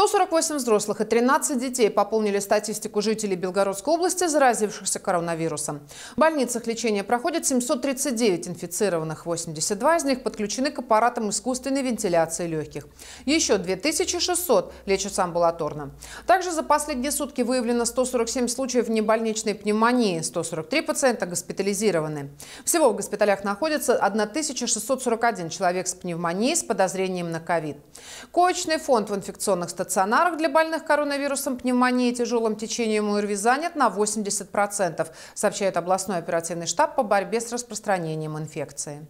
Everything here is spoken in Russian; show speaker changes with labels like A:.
A: 148 взрослых и 13 детей пополнили статистику жителей Белгородской области, заразившихся коронавирусом. В больницах лечение проходит 739 инфицированных, 82 из них подключены к аппаратам искусственной вентиляции легких. Еще 2600 лечатся амбулаторно. Также за последние сутки выявлено 147 случаев небольничной пневмонии, 143 пациента госпитализированы. Всего в госпиталях находится 1641 человек с пневмонией с подозрением на ковид. Коечный фонд в инфекционных стационарах стационарах для больных коронавирусом, пневмонией и тяжелым течением урви занят на 80%, сообщает областной оперативный штаб по борьбе с распространением инфекции.